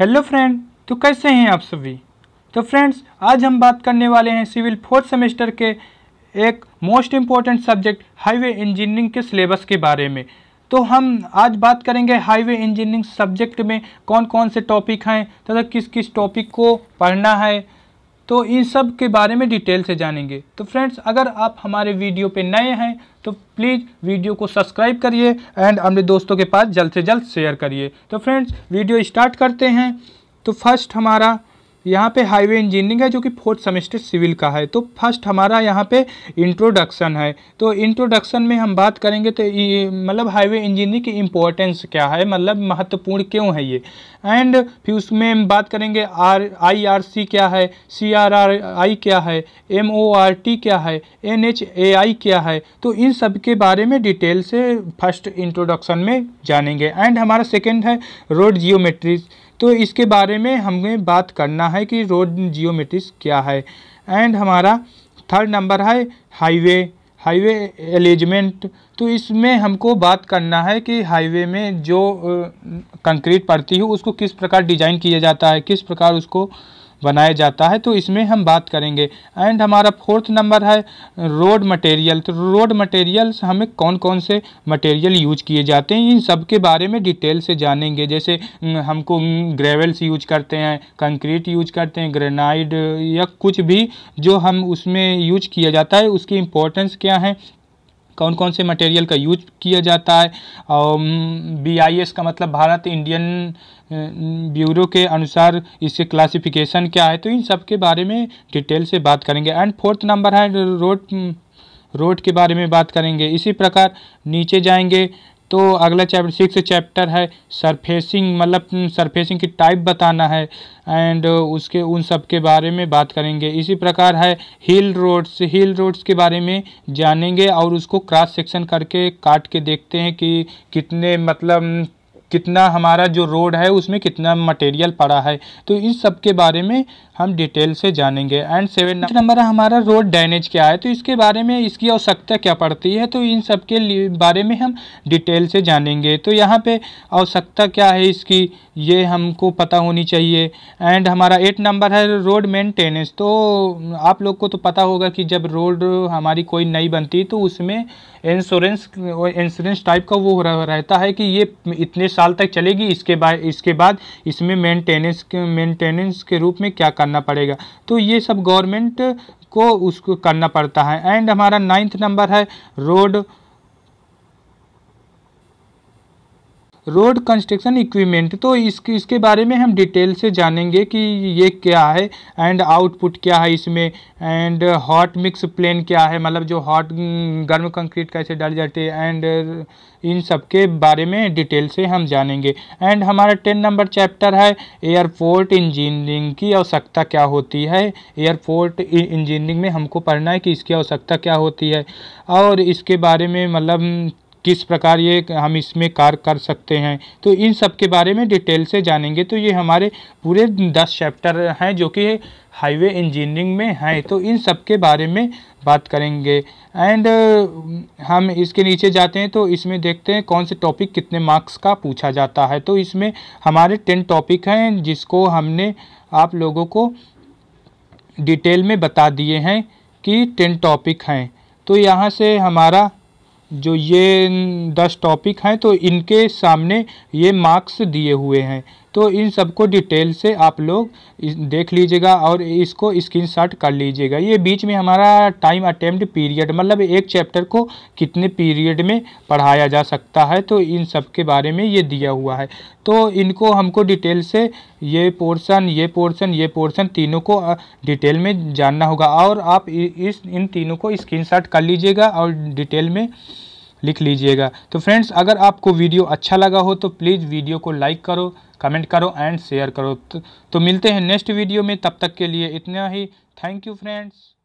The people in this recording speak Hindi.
हेलो फ्रेंड तो कैसे हैं आप सभी तो फ्रेंड्स आज हम बात करने वाले हैं सिविल फोर्थ सेमेस्टर के एक most important subject highway engineering के सिलेबस के बारे में तो हम आज बात करेंगे हाईवे इंजीनियरिंग सब्जेक्ट में कौन कौन से टॉपिक हैं तथा तो किस किस टॉपिक को पढ़ना है तो इन सब के बारे में डिटेल से जानेंगे तो फ्रेंड्स अगर आप हमारे वीडियो पे नए हैं तो प्लीज़ वीडियो को सब्सक्राइब करिए एंड अपने दोस्तों के पास जल्द से जल्द शेयर करिए तो फ्रेंड्स वीडियो स्टार्ट करते हैं तो फर्स्ट हमारा यहाँ पे हाईवे इंजीनियरिंग है जो कि फोर्थ सेमेस्टर सिविल का है तो फर्स्ट हमारा यहाँ पे इंट्रोडक्शन है तो इंट्रोडक्शन में हम बात करेंगे तो मतलब हाईवे इंजीनियरिंग की इम्पोर्टेंस क्या है मतलब महत्वपूर्ण क्यों है ये एंड फिर उसमें हम बात करेंगे आर आई आर सी क्या है सी आर आर आई क्या है एम ओ आर टी क्या है एन एच ए आई क्या है तो इन सब के बारे में डिटेल से फर्स्ट इंट्रोडक्शन में जानेंगे एंड हमारा सेकेंड है रोड जियोमेट्रीज तो इसके बारे में हमें बात करना है कि रोड जियोमेट्रिक्स क्या है एंड हमारा थर्ड नंबर है हाईवे हाईवे एलिजमेंट तो इसमें हमको बात करना है कि हाईवे में जो कंक्रीट पड़ती है उसको किस प्रकार डिजाइन किया जाता है किस प्रकार उसको बनाया जाता है तो इसमें हम बात करेंगे एंड हमारा फोर्थ नंबर है रोड मटेरियल तो रोड मटेरियल्स हमें कौन कौन से मटेरियल यूज किए जाते हैं इन सब के बारे में डिटेल से जानेंगे जैसे हमको ग्रेवल्स यूज करते हैं कंक्रीट यूज करते हैं ग्रेनाइड या कुछ भी जो हम उसमें यूज किया जाता है उसकी इम्पोर्टेंस क्या है कौन कौन से मटेरियल का यूज किया जाता है और बी का मतलब भारत इंडियन ब्यूरो के अनुसार इसके क्लासिफिकेशन क्या है तो इन सब के बारे में डिटेल से बात करेंगे एंड फोर्थ नंबर है रोड रोड के बारे में बात करेंगे इसी प्रकार नीचे जाएंगे तो अगला चैप्टर सिक्स चैप्टर है सरफेसिंग मतलब सरफेसिंग की टाइप बताना है एंड उसके उन सब के बारे में बात करेंगे इसी प्रकार है हिल रोड्स हिल रोड्स के बारे में जानेंगे और उसको क्रॉस सेक्शन करके काट के देखते हैं कि कितने मतलब कितना हमारा जो रोड है उसमें कितना मटेरियल पड़ा है तो इन सब के बारे में हम डिटेल से जानेंगे एंड सेवन नंबर हमारा रोड डैमेज क्या है तो इसके बारे में इसकी आवश्यकता क्या पड़ती है तो इन सब के बारे में हम डिटेल से जानेंगे तो यहाँ पे आवश्यकता क्या है इसकी ये हमको पता होनी चाहिए एंड हमारा एट नंबर है रोड मेंटेनेंस तो आप लोग को तो पता होगा कि जब रोड हमारी कोई नई बनती तो उसमें इंश्योरेंस इंश्योरेंस टाइप का वो रहता है कि ये इतने साल तक चलेगी इसके बाद इसके बाद इसमें मेंटेनेंस मेंटेनेंस के रूप में क्या करना पड़ेगा तो ये सब गवर्नमेंट को उसको करना पड़ता है एंड हमारा नाइन्थ नंबर है रोड रोड कंस्ट्रक्शन इक्विपमेंट तो इसके इसके बारे में हम डिटेल से जानेंगे कि ये क्या है एंड आउटपुट क्या है इसमें एंड हॉट मिक्स प्लेन क्या है मतलब जो हॉट गर्म कंक्रीट कैसे डाले जाते हैं एंड इन सब के बारे में डिटेल से हम जानेंगे एंड हमारा टेन नंबर चैप्टर है एयरपोर्ट इंजीनियरिंग की आवश्यकता क्या होती है एयरपोर्ट इंजीनियरिंग में हमको पढ़ना है कि इसकी आवश्यकता क्या होती है और इसके बारे में मतलब किस प्रकार ये हम इसमें कार्य कर सकते हैं तो इन सब के बारे में डिटेल से जानेंगे तो ये हमारे पूरे दस चैप्टर हैं जो कि हाईवे इंजीनियरिंग में हैं तो इन सब के बारे में बात करेंगे एंड हम इसके नीचे जाते हैं तो इसमें देखते हैं कौन से टॉपिक कितने मार्क्स का पूछा जाता है तो इसमें हमारे टेन टॉपिक हैं जिसको हमने आप लोगों को डिटेल में बता दिए हैं कि टेन टॉपिक हैं तो यहाँ से हमारा जो ये दस टॉपिक हैं तो इनके सामने ये मार्क्स दिए हुए हैं तो इन सबको डिटेल से आप लोग देख लीजिएगा और इसको स्क्रीनशॉट कर लीजिएगा ये बीच में हमारा टाइम अटेम्प्ट पीरियड मतलब एक चैप्टर को कितने पीरियड में पढ़ाया जा सकता है तो इन सब के बारे में ये दिया हुआ है तो इनको हमको डिटेल से ये पोर्शन ये पोर्शन ये पोर्शन तीनों को डिटेल में जानना होगा और आप इस इन तीनों को शॉट कर लीजिएगा और डिटेल में लिख लीजिएगा तो फ्रेंड्स अगर आपको वीडियो अच्छा लगा हो तो प्लीज़ वीडियो को लाइक करो कमेंट करो एंड शेयर करो तो, तो मिलते हैं नेक्स्ट वीडियो में तब तक के लिए इतना ही थैंक यू फ्रेंड्स